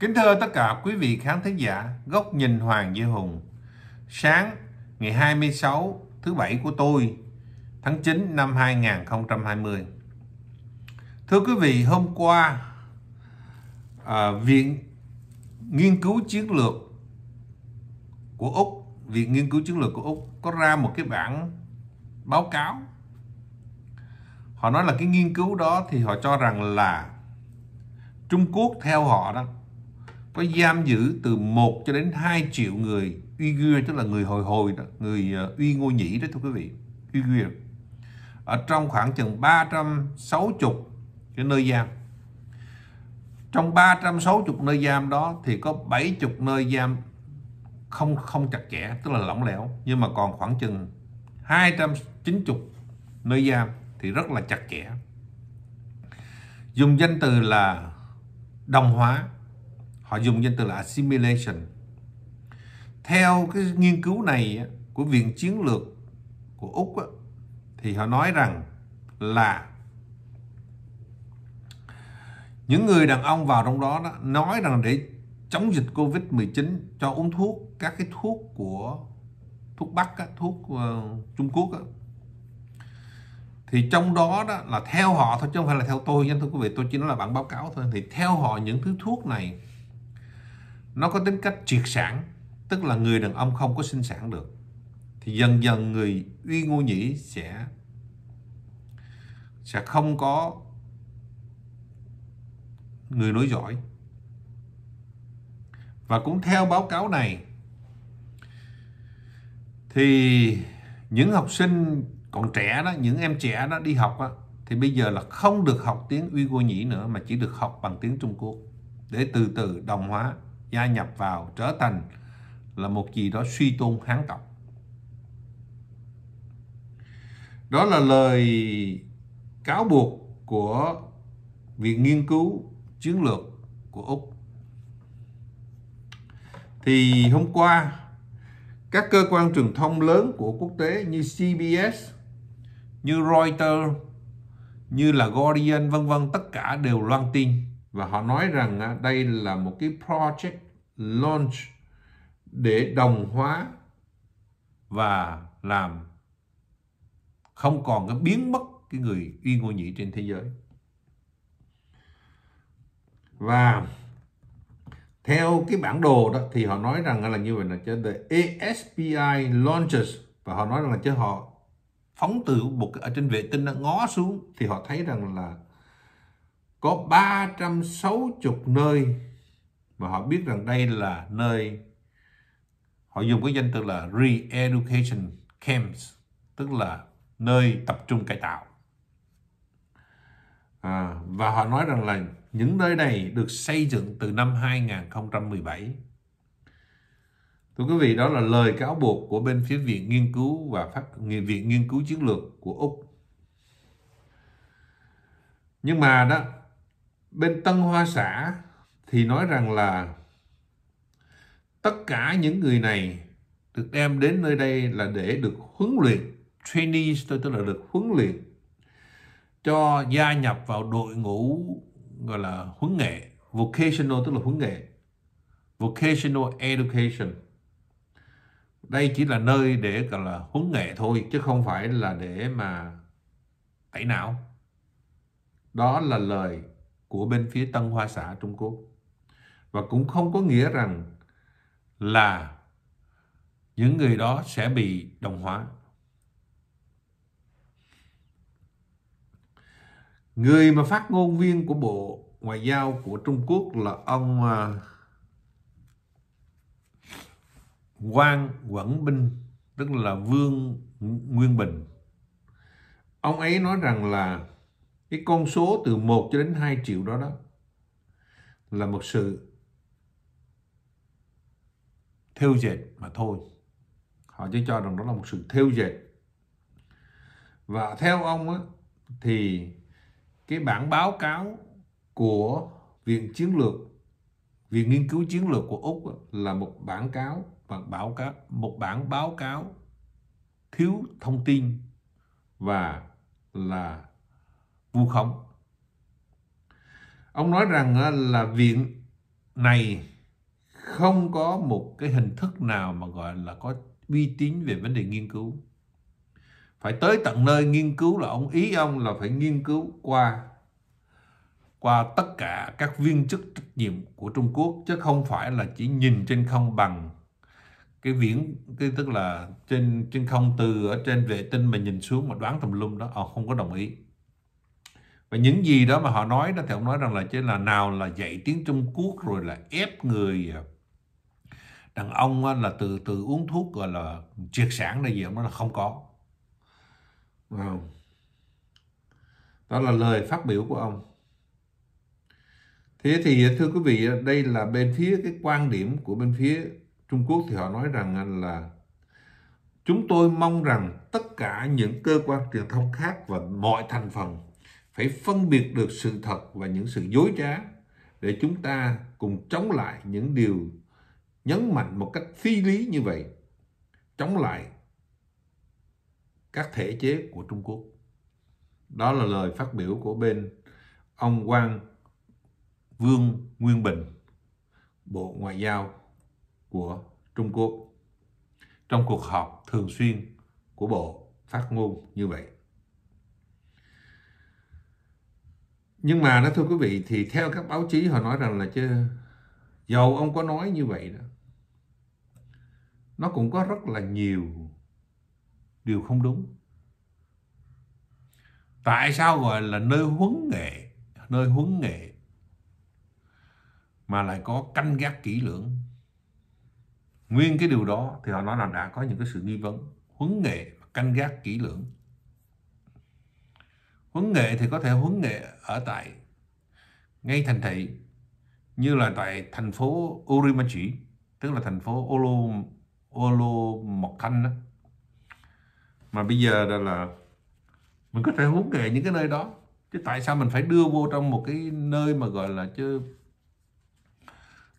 Kính thưa tất cả quý vị khán thính giả, góc nhìn Hoàng Duy Hùng. Sáng ngày 26 thứ bảy của tôi, tháng 9 năm 2020. Thưa quý vị, hôm qua à, Viện Nghiên cứu Chiến lược của Úc, Viện Nghiên cứu Chiến lược của Úc có ra một cái bản báo cáo. Họ nói là cái nghiên cứu đó thì họ cho rằng là Trung Quốc theo họ đó có giam giữ từ 1 cho đến 2 triệu người Uyghur tức là người hồi hồi đó, người ờ, Uy Ngô Nhĩ đó thưa quý vị, Uyghur ở trong khoảng chừng 360 cái nơi giam. Trong 360 nơi giam đó thì có 70 nơi giam không không chặt chẽ tức là lỏng lẻo nhưng mà còn khoảng chừng 290 nơi giam thì rất là chặt chẽ. Dùng danh từ là đồng hóa họ dùng danh từ là assimilation theo cái nghiên cứu này của viện chiến lược của úc thì họ nói rằng là những người đàn ông vào trong đó, nói rằng để chống dịch Covid-19 cho uống thuốc các cái thuốc của thuốc Bắc thuốc ờ, Trung Quốc thì trong đó đó là theo họ thôi chứ không phải là theo tôi nha thưa quý vị tôi chỉ nói là bản báo cáo thôi thì theo họ những thứ thuốc này nó có tính cách triệt sản tức là người đàn ông không có sinh sản được thì dần dần người uy ngu nhĩ sẽ sẽ không có người nối giỏi và cũng theo báo cáo này thì những học sinh còn trẻ đó những em trẻ đó đi học đó, thì bây giờ là không được học tiếng uy cô nhĩ nữa mà chỉ được học bằng tiếng trung quốc để từ từ đồng hóa gia nhập vào trở thành là một gì đó suy tôn hán tộc đó là lời cáo buộc của viện nghiên cứu chiến lược của úc thì hôm qua các cơ quan truyền thông lớn của quốc tế như cbs như reuters như là guardian vân vân tất cả đều loan tin và họ nói rằng à, đây là một cái project launch để đồng hóa và làm không còn cái biến mất cái người uy ngô nhị trên thế giới và theo cái bản đồ đó thì họ nói rằng là như vậy là cho the ASPI launches và họ nói rằng là cho họ phóng từ một ở trên vệ tinh nó ngó xuống thì họ thấy rằng là có 360 nơi và họ biết rằng đây là nơi họ dùng cái danh từ là re-education camps tức là nơi tập trung cải tạo à, và họ nói rằng là những nơi này được xây dựng từ năm 2017 thưa quý vị đó là lời cáo buộc của bên phía viện nghiên cứu và phát viện nghiên cứu chiến lược của úc nhưng mà đó bên tân hoa xã thì nói rằng là tất cả những người này được đem đến nơi đây là để được huấn luyện trainees tôi tức là được huấn luyện cho gia nhập vào đội ngũ gọi là huấn nghệ vocational tức là huấn nghệ vocational education đây chỉ là nơi để gọi là huấn nghệ thôi chứ không phải là để mà tẩy não đó là lời của bên phía Tân Hoa Xã Trung Quốc và cũng không có nghĩa rằng là những người đó sẽ bị đồng hóa. Người mà phát ngôn viên của Bộ Ngoại giao của Trung Quốc là ông à, Quang Quẩn Binh, tức là Vương Nguyên Bình. Ông ấy nói rằng là cái con số từ 1 cho đến 2 triệu đó đó là một sự thêu dệt mà thôi họ chỉ cho rằng đó là một sự thêu dệt và theo ông ấy, thì cái bản báo cáo của viện chiến lược viện nghiên cứu chiến lược của úc là một bản cáo và báo cáo một bản báo cáo thiếu thông tin và là vu khống ông nói rằng là viện này không có một cái hình thức nào mà gọi là có uy tín về vấn đề nghiên cứu phải tới tận nơi nghiên cứu là ông ý ông là phải nghiên cứu qua qua tất cả các viên chức trách nhiệm của Trung Quốc chứ không phải là chỉ nhìn trên không bằng cái viễn cái tức là trên trên không từ ở trên vệ tinh mà nhìn xuống mà đoán tùm lum đó ông ờ, không có đồng ý và những gì đó mà họ nói đó thì ông nói rằng là chứ là nào là dạy tiếng Trung Quốc rồi là ép người đàn ông là từ từ uống thuốc gọi là triệt sản này gì ông nói là không có đó là lời phát biểu của ông thế thì thưa quý vị đây là bên phía cái quan điểm của bên phía Trung Quốc thì họ nói rằng là chúng tôi mong rằng tất cả những cơ quan truyền thông khác và mọi thành phần phải phân biệt được sự thật và những sự dối trá để chúng ta cùng chống lại những điều nhấn mạnh một cách phi lý như vậy chống lại các thể chế của Trung Quốc. Đó là lời phát biểu của bên ông Quang Vương Nguyên Bình, Bộ Ngoại giao của Trung Quốc trong cuộc họp thường xuyên của Bộ phát ngôn như vậy. Nhưng mà đó thưa quý vị thì theo các báo chí họ nói rằng là chứ dầu ông có nói như vậy đó nó cũng có rất là nhiều điều không đúng tại sao gọi là nơi huấn nghệ nơi huấn nghệ mà lại có canh gác kỹ lưỡng nguyên cái điều đó thì họ nói là đã có những cái sự nghi vấn huấn nghệ canh gác kỹ lưỡng huấn nghệ thì có thể huấn nghệ ở tại ngay thành thị như là tại thành phố Urimachi tức là thành phố Olo Olo lô thanh đó. mà bây giờ là, là mình có thể huấn nghề những cái nơi đó chứ tại sao mình phải đưa vô trong một cái nơi mà gọi là chứ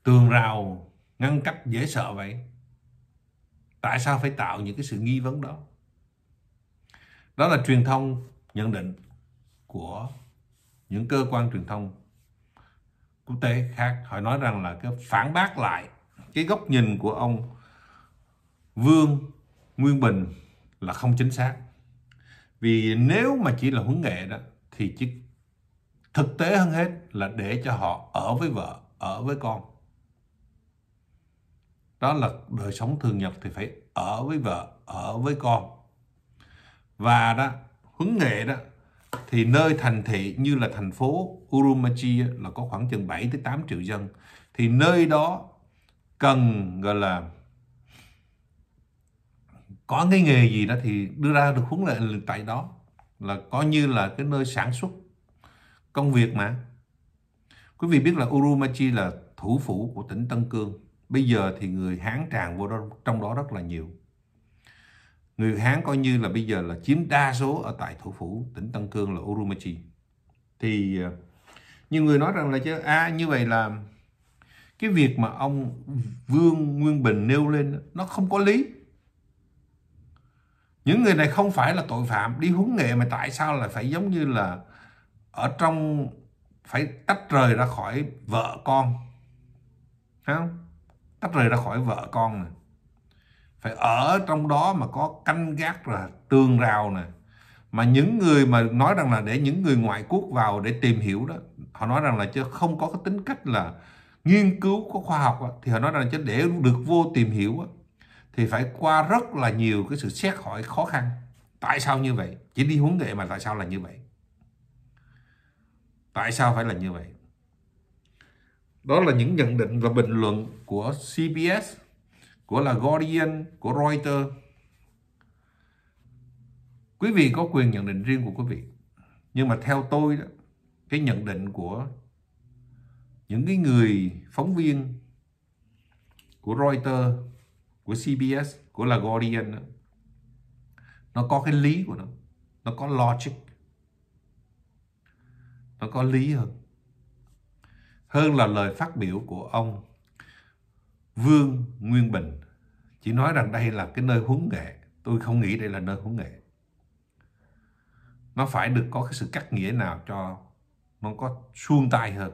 tường rào ngăn cách dễ sợ vậy tại sao phải tạo những cái sự nghi vấn đó đó là truyền thông nhận định của những cơ quan truyền thông quốc tế khác họ nói rằng là cái phản bác lại cái góc nhìn của ông Vương Nguyên Bình là không chính xác vì nếu mà chỉ là huấn nghệ đó thì chỉ thực tế hơn hết là để cho họ ở với vợ ở với con đó là đời sống thường nhật thì phải ở với vợ ở với con và đó huấn nghệ đó thì nơi thành thị như là thành phố Urumachi là có khoảng chừng 7 tới 8 triệu dân thì nơi đó cần gọi là có cái nghề gì đó thì đưa ra được huấn luyện tại đó là coi như là cái nơi sản xuất công việc mà quý vị biết là Urumachi là thủ phủ của tỉnh Tân Cương bây giờ thì người Hán tràn vô đó, trong đó rất là nhiều người Hán coi như là bây giờ là chiếm đa số ở tại thủ phủ tỉnh Tân Cương là Urumachi thì ờ, nhiều người nói rằng là chứ à, như vậy là cái việc mà ông Vương Nguyên Bình nêu lên nó không có lý những người này không phải là tội phạm đi huấn nghệ mà tại sao lại phải giống như là ở trong phải tách rời ra khỏi vợ con Thấy không tách rời ra khỏi vợ con này. phải ở trong đó mà có canh gác là tường rào này mà những người mà nói rằng là để những người ngoại quốc vào để tìm hiểu đó họ nói rằng là chứ không có cái tính cách là nghiên cứu có khoa học đó, thì họ nói rằng là chứ để được vô tìm hiểu đó, thì phải qua rất là nhiều cái sự xét hỏi khó khăn tại sao như vậy chỉ đi huấn nghệ mà tại sao là như vậy tại sao phải là như vậy đó là những nhận định và bình luận của CBS của là Guardian của Reuters quý vị có quyền nhận định riêng của quý vị nhưng mà theo tôi đó, cái nhận định của những cái người phóng viên của Reuters của CBS của La Guardian đó, nó có cái lý của nó nó có logic nó có lý hơn hơn là lời phát biểu của ông Vương Nguyên Bình chỉ nói rằng đây là cái nơi huấn nghệ tôi không nghĩ đây là nơi huấn nghệ nó phải được có cái sự cắt nghĩa nào cho nó có suông tai hơn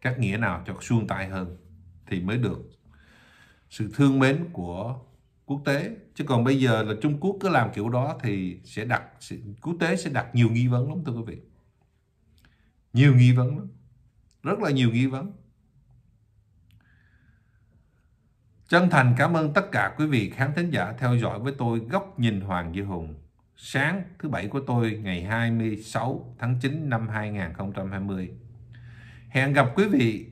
cắt nghĩa nào cho suông tai hơn thì mới được sự thương mến của quốc tế chứ còn bây giờ là Trung Quốc cứ làm kiểu đó thì sẽ đặt quốc tế sẽ đặt nhiều nghi vấn lắm thưa quý vị nhiều nghi vấn lắm rất là nhiều nghi vấn chân thành cảm ơn tất cả quý vị khán thính giả theo dõi với tôi góc nhìn Hoàng Duy Hùng sáng thứ bảy của tôi ngày 26 tháng 9 năm 2020 hẹn gặp quý vị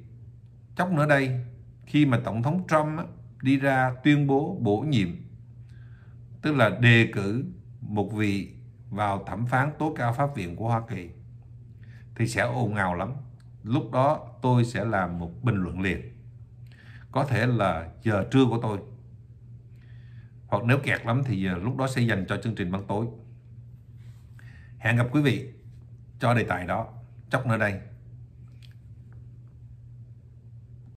chốc nữa đây khi mà tổng thống Trump á, đi ra tuyên bố bổ nhiệm, tức là đề cử một vị vào thẩm phán tối cao pháp viện của Hoa Kỳ, thì sẽ ồn ào lắm. Lúc đó tôi sẽ làm một bình luận liền. Có thể là giờ trưa của tôi. Hoặc nếu kẹt lắm thì lúc đó sẽ dành cho chương trình ban tối. Hẹn gặp quý vị cho đề tài đó. Chóc nơi đây.